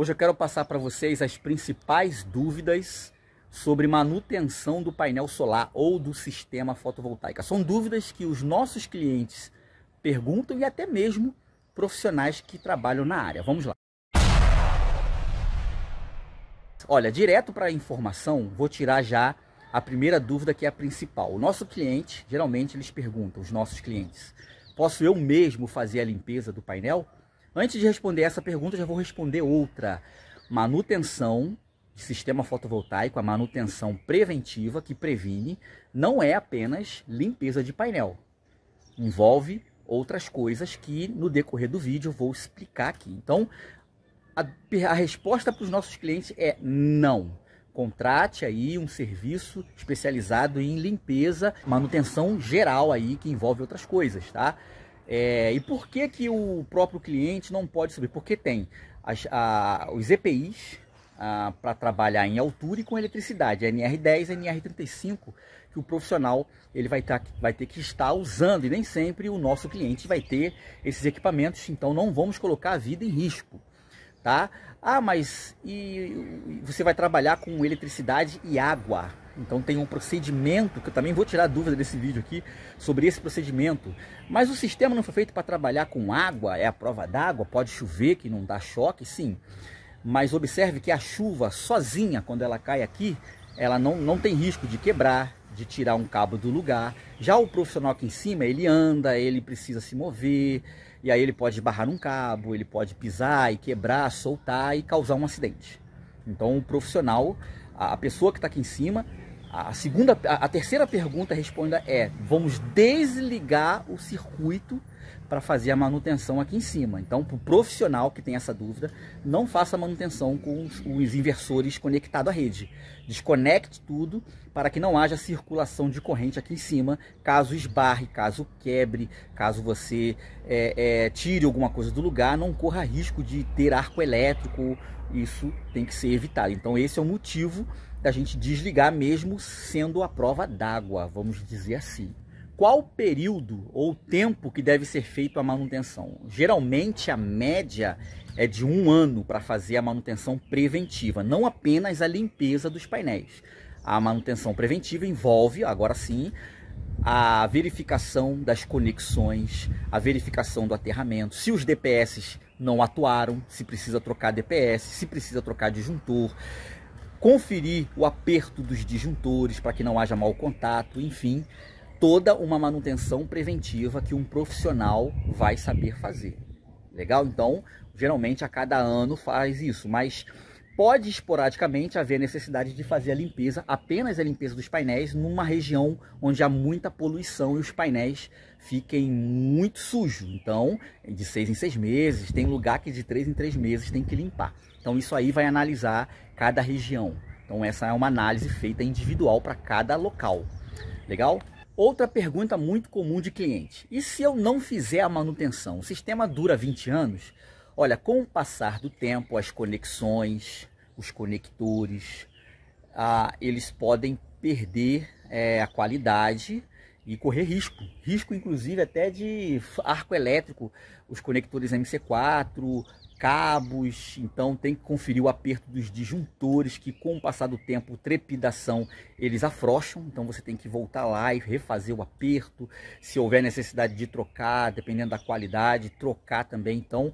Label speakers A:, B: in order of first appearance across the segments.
A: Hoje eu quero passar para vocês as principais dúvidas sobre manutenção do painel solar ou do sistema fotovoltaico. São dúvidas que os nossos clientes perguntam e até mesmo profissionais que trabalham na área. Vamos lá. Olha, direto para a informação, vou tirar já a primeira dúvida que é a principal. O nosso cliente, geralmente eles perguntam, os nossos clientes, posso eu mesmo fazer a limpeza do painel? Antes de responder essa pergunta, já vou responder outra. Manutenção de sistema fotovoltaico, a manutenção preventiva que previne, não é apenas limpeza de painel. Envolve outras coisas que no decorrer do vídeo eu vou explicar aqui. Então, a, a resposta para os nossos clientes é não. Contrate aí um serviço especializado em limpeza, manutenção geral aí que envolve outras coisas, tá? É, e por que, que o próprio cliente não pode subir? Porque tem as, a, os EPIs para trabalhar em altura e com eletricidade, NR10 NR35, que o profissional ele vai, tá, vai ter que estar usando e nem sempre o nosso cliente vai ter esses equipamentos, então não vamos colocar a vida em risco. Tá? Ah, mas e, e você vai trabalhar com eletricidade e água? Então tem um procedimento, que eu também vou tirar dúvida desse vídeo aqui, sobre esse procedimento. Mas o sistema não foi feito para trabalhar com água, é a prova d'água, pode chover que não dá choque, sim. Mas observe que a chuva sozinha, quando ela cai aqui, ela não, não tem risco de quebrar, de tirar um cabo do lugar. Já o profissional aqui em cima, ele anda, ele precisa se mover, e aí ele pode barrar um cabo, ele pode pisar e quebrar, soltar e causar um acidente. Então o profissional, a pessoa que está aqui em cima, a segunda, a terceira pergunta respondida é: vamos desligar o circuito para fazer a manutenção aqui em cima. Então, para o profissional que tem essa dúvida, não faça manutenção com os, inversores conectados à rede. Desconecte tudo para que não haja circulação de corrente aqui em cima, caso esbarre, caso quebre, caso você é, é, tire alguma coisa do lugar, não corra risco de ter arco elétrico. Isso tem que ser evitado. Então, esse é o motivo da gente desligar, mesmo sendo a prova d'água, vamos dizer assim qual período ou tempo que deve ser feito a manutenção. Geralmente a média é de um ano para fazer a manutenção preventiva, não apenas a limpeza dos painéis. A manutenção preventiva envolve, agora sim, a verificação das conexões, a verificação do aterramento, se os DPS não atuaram, se precisa trocar DPS, se precisa trocar disjuntor, conferir o aperto dos disjuntores para que não haja mau contato, enfim toda uma manutenção preventiva que um profissional vai saber fazer. Legal? Então, geralmente a cada ano faz isso, mas pode esporadicamente haver necessidade de fazer a limpeza, apenas a limpeza dos painéis, numa região onde há muita poluição e os painéis fiquem muito sujos. Então, de seis em seis meses, tem lugar que de três em três meses tem que limpar. Então, isso aí vai analisar cada região. Então, essa é uma análise feita individual para cada local. Legal? Outra pergunta muito comum de cliente: e se eu não fizer a manutenção? O sistema dura 20 anos? Olha, com o passar do tempo, as conexões, os conectores, ah, eles podem perder é, a qualidade e correr risco, risco inclusive até de arco elétrico, os conectores MC4, cabos, então tem que conferir o aperto dos disjuntores que com o passar do tempo, trepidação, eles afrouxam, então você tem que voltar lá e refazer o aperto, se houver necessidade de trocar, dependendo da qualidade, trocar também, então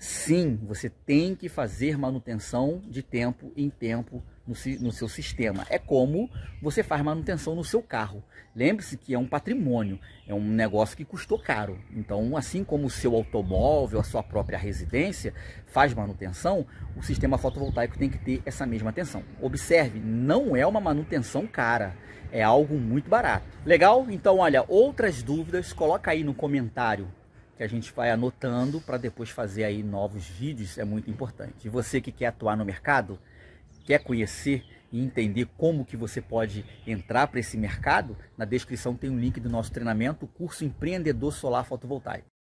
A: sim, você tem que fazer manutenção de tempo em tempo no, no seu sistema. É como você faz manutenção no seu carro. Lembre-se que é um patrimônio, é um negócio que custou caro. Então, assim como o seu automóvel, a sua própria residência faz manutenção, o sistema fotovoltaico tem que ter essa mesma atenção. Observe, não é uma manutenção cara, é algo muito barato. Legal? Então, olha, outras dúvidas, coloca aí no comentário que a gente vai anotando para depois fazer aí novos vídeos, é muito importante. E você que quer atuar no mercado, quer conhecer e entender como que você pode entrar para esse mercado, na descrição tem um link do nosso treinamento, curso empreendedor solar fotovoltaico.